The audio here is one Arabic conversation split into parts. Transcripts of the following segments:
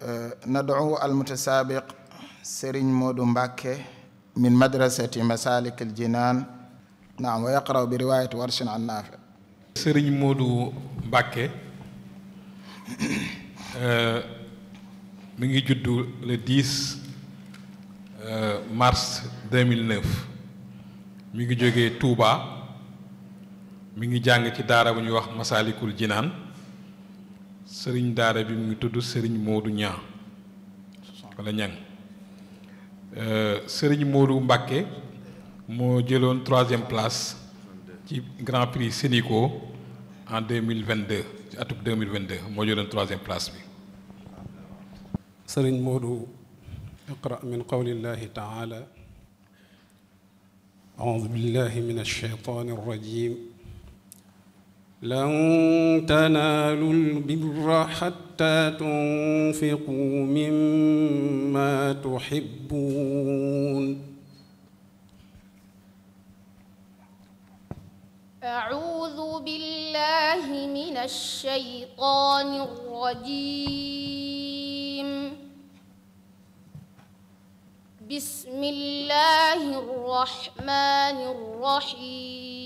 Eh, nadoo almoutasabiq sérigne modou mbakke min madrasati masalik al jinan naam wa yaqraw bi riwayati warshin an nafi sérigne modou mbakke eh, mi ngi judd le 10 eh, mars 2009 mi ngi jógee touba mi ngi jàng ci daara bu ñuy wax masalikul jinan sëriñ daara bi mu ngi tudd sëriñ Modou Niang wala Niang euh, sëriñ Modou Mbacké moo jëloon troisième place ci Grand Prix Sénico en deux mille vingt deux ci atub deux mille vingt deux moo jëloon troisième place bi. sëriñ Modou iqra min qawlillahi taala. aoudu billahi min alcheytani arrajim لن تنالوا البر حتى تنفقوا مما تحبون أعوذ بالله من الشيطان الرجيم بسم الله الرحمن الرحيم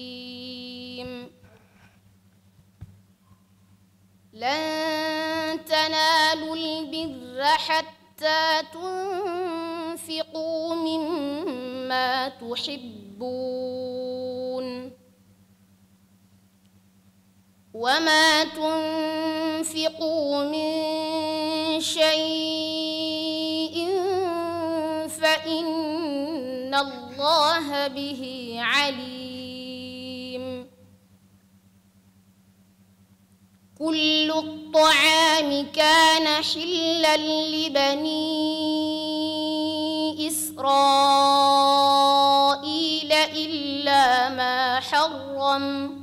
لن تنالوا البر حتى تنفقوا مما تحبون وما تنفقوا من شيء فإن الله به عليم كل الطعام كان حلا لبني إسرائيل إلا ما حرم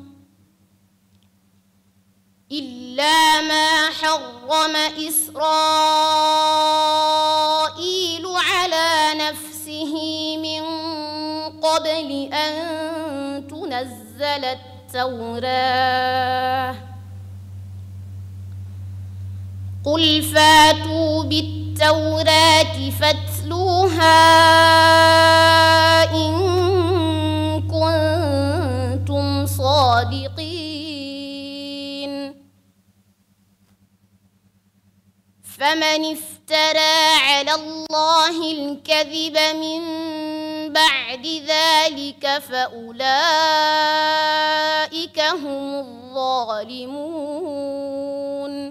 إلا ما حرم إسرائيل على نفسه من قبل أن تنزل التوراة قل فاتوا بالتوراة فاتلوها إن كنتم صادقين فمن افترى على الله الكذب من بعد ذلك فأولئك هم الظالمون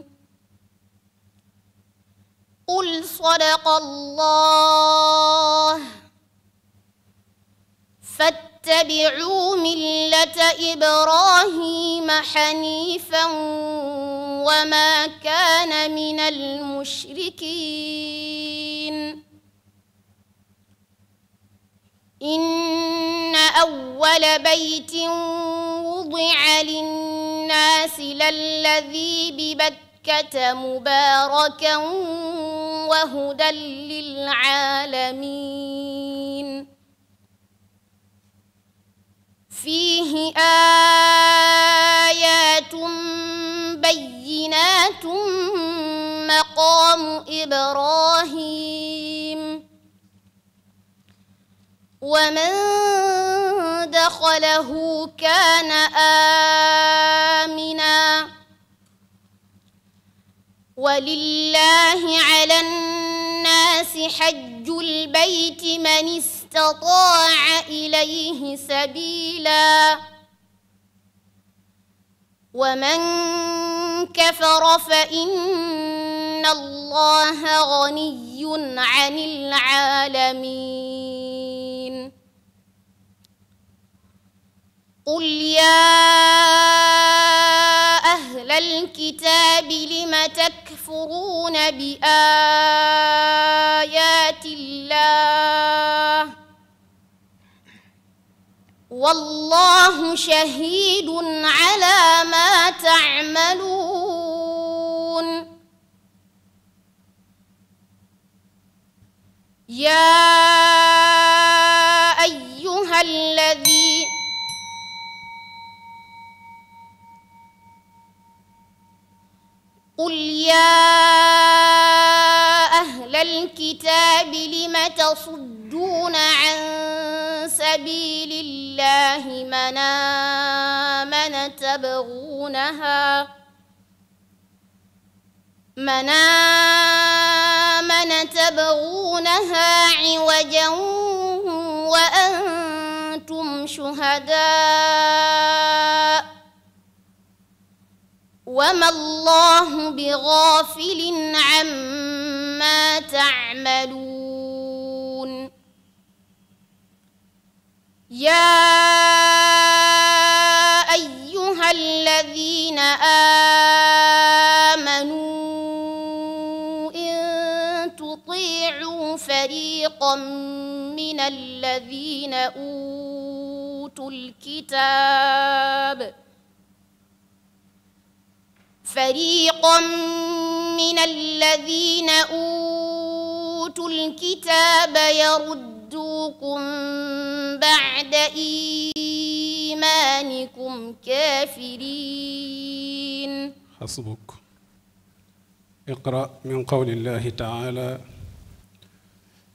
صدق الله فاتبعوا ملة إبراهيم حنيفا وما كان من المشركين إن أول بيت وضع للناس للذي ببكة مباركا وهدى للعالمين فيه آيات بينات مقام إبراهيم ومن دخله كان آمنا ولله على الناس حج البيت من استطاع اليه سبيلا ومن كفر فان الله غني عن العالمين قل يا اهل الكتاب لم تكفرون يكفرون بآيات الله والله شهيد على ما تعملون يا أيها الذين قل يا أهل الكتاب لم تصدون عن سبيل الله من آمن تبغونها من آمن تبغونها عوجا وأنتم شهداء وما الله بغافل عما تعملون يا ايها الذين امنوا ان تطيعوا فريقا من الذين اوتوا الكتاب فريقا من الذين اوتوا الكتاب يردوكم بعد ايمانكم كافرين حسبك اقرا من قول الله تعالى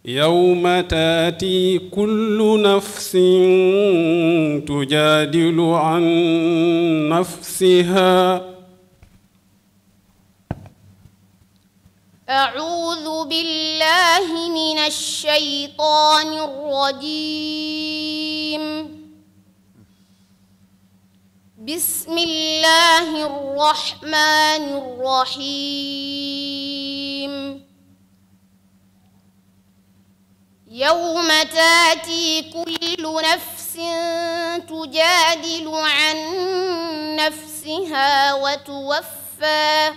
يوم تاتي كل نفس تجادل عن نفسها أعوذ بالله من الشيطان الرجيم بسم الله الرحمن الرحيم يوم تاتي كل نفس تجادل عن نفسها وتوفى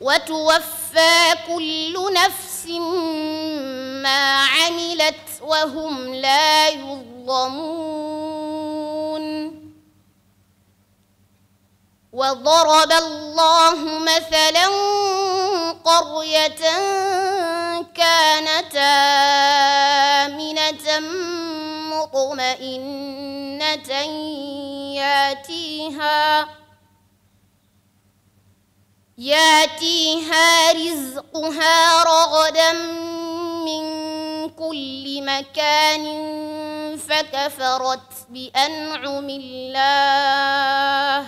وتوفى كل نفس ما عملت وهم لا يظلمون وضرب الله مثلا قرية كانت آمنة مطمئنة ياتيها ياتيها رزقها رغدا من كل مكان فكفرت بأنعم الله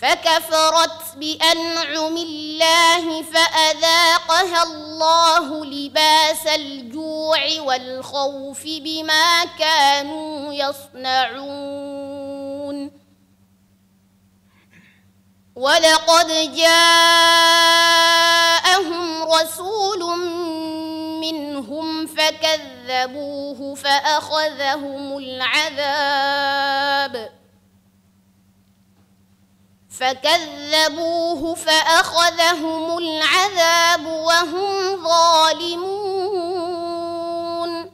فكفرت بأنعم الله فأذاقها الله لباس الجوع والخوف بما كانوا يصنعون ولقد جاءهم رسول منهم فكذبوه فأخذهم العذاب فكذبوه فأخذهم العذاب وهم ظالمون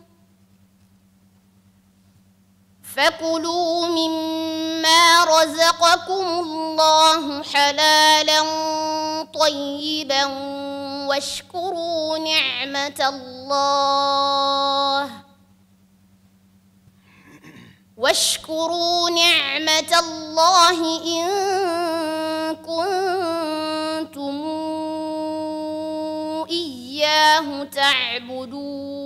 فكلوا مما رزقكم الله حلالا طيبا واشكروا نعمة الله واشكروا نعمة الله إن كنتم إياه تعبدون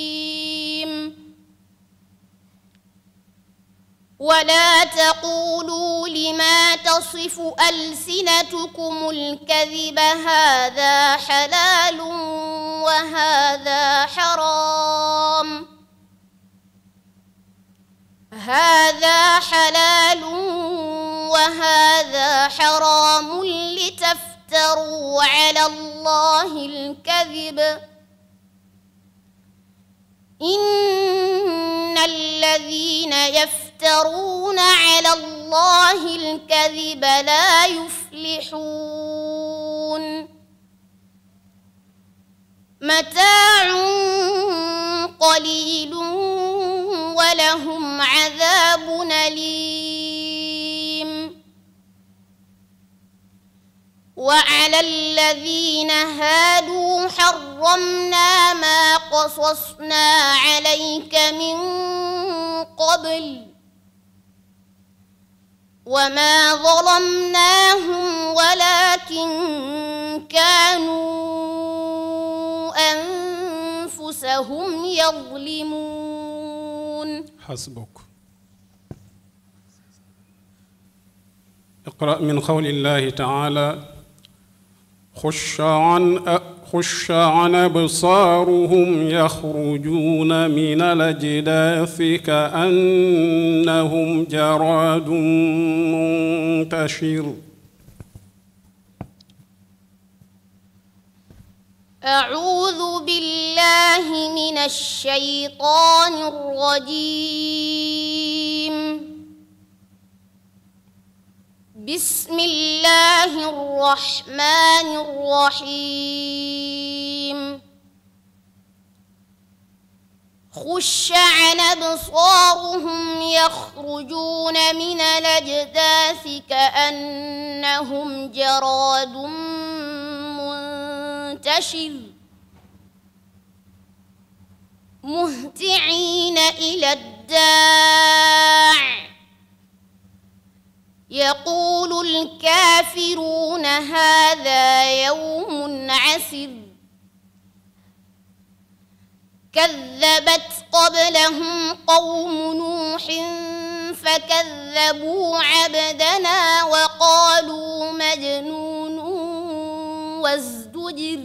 ولا تقولوا لما تصف ألسنتكم الكذب هذا حلال وهذا حرام هذا حلال وهذا حرام لتفتروا على الله الكذب إن الذين يفترون يفترون على الله الكذب لا يفلحون متاع قليل ولهم عذاب أليم وعلى الذين هادوا حرمنا ما قصصنا عليك من قبل وما ظلمناهم ولكن كانوا أنفسهم يظلمون حسبك اقرأ من قول الله تعالى خش خشعا خش عن أبصارهم يخرجون من الأجداث كأنهم جراد منتشر أعوذ بالله من الشيطان الرجيم بسم الله الرحمن الرحيم خش عن أبصارهم يخرجون من الأجداث كأنهم جراد منتشر مهتعين إلى الداع يقول الكافرون هذا يوم عسر كذبت قبلهم قوم نوح فكذبوا عبدنا وقالوا مجنون وازدجر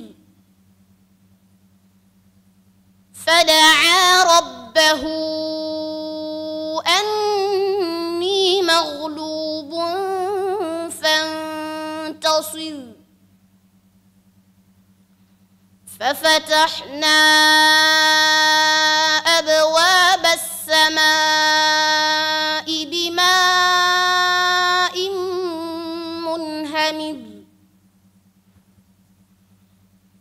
فدعا ربه أني مغلوب فانتصر ففتحنا أبواب السماء بماء منهمر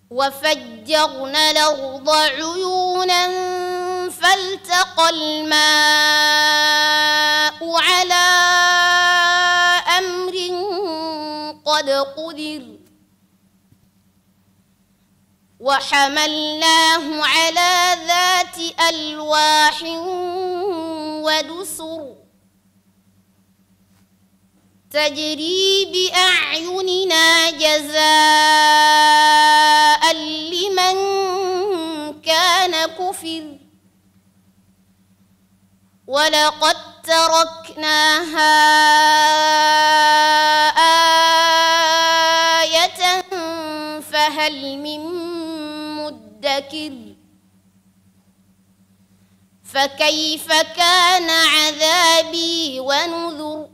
وفجرنا الأرض عيونا فالتقى الماء وحملناه على ذات ألواح ودسر تجري بأعيننا جزاء لمن كان كفر ولقد تركناها آية فهل من مدكر فكيف كان عذابي ونذر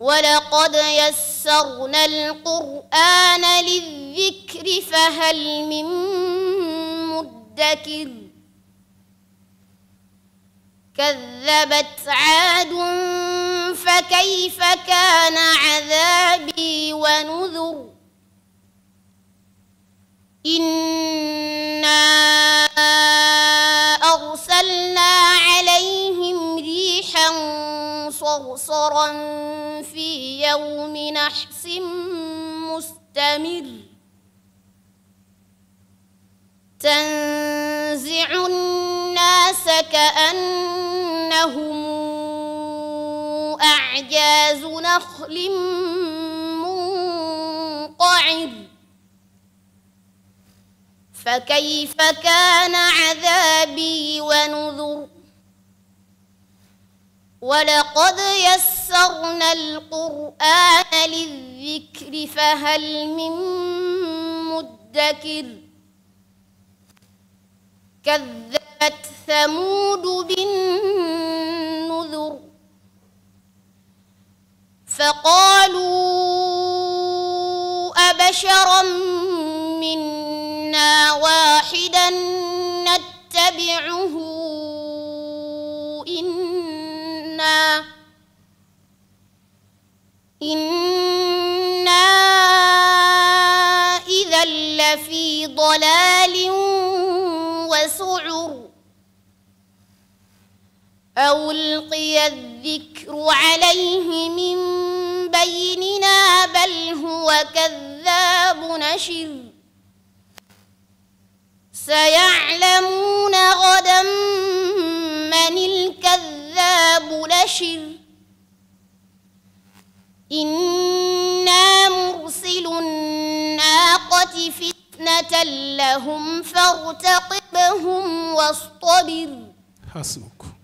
ولقد يسرنا القرآن للذكر فهل من مدكر كذبت عاد فكيف كان عذابي ونذر إنا أرسلنا عليهم ريحا صرصرا في يوم نحس مستمر تنزع الناس كأنهم أعجاز نخل منقعر فكيف كان عذابي ونذر ولقد يسرنا القرآن للذكر فهل من مدكر كذبت ثمود بالنذر فقالوا أبشرا منا واحدا نتبعه إنا إنا إذا لفي ضلال وسعر أو ألقي الذكر عليه من بيننا بل هو كذاب نشر سيعلمون غدا من الكذاب لشر إنا مرسل الناقة فتنة لهم فارتقبهم واصطبر حسبك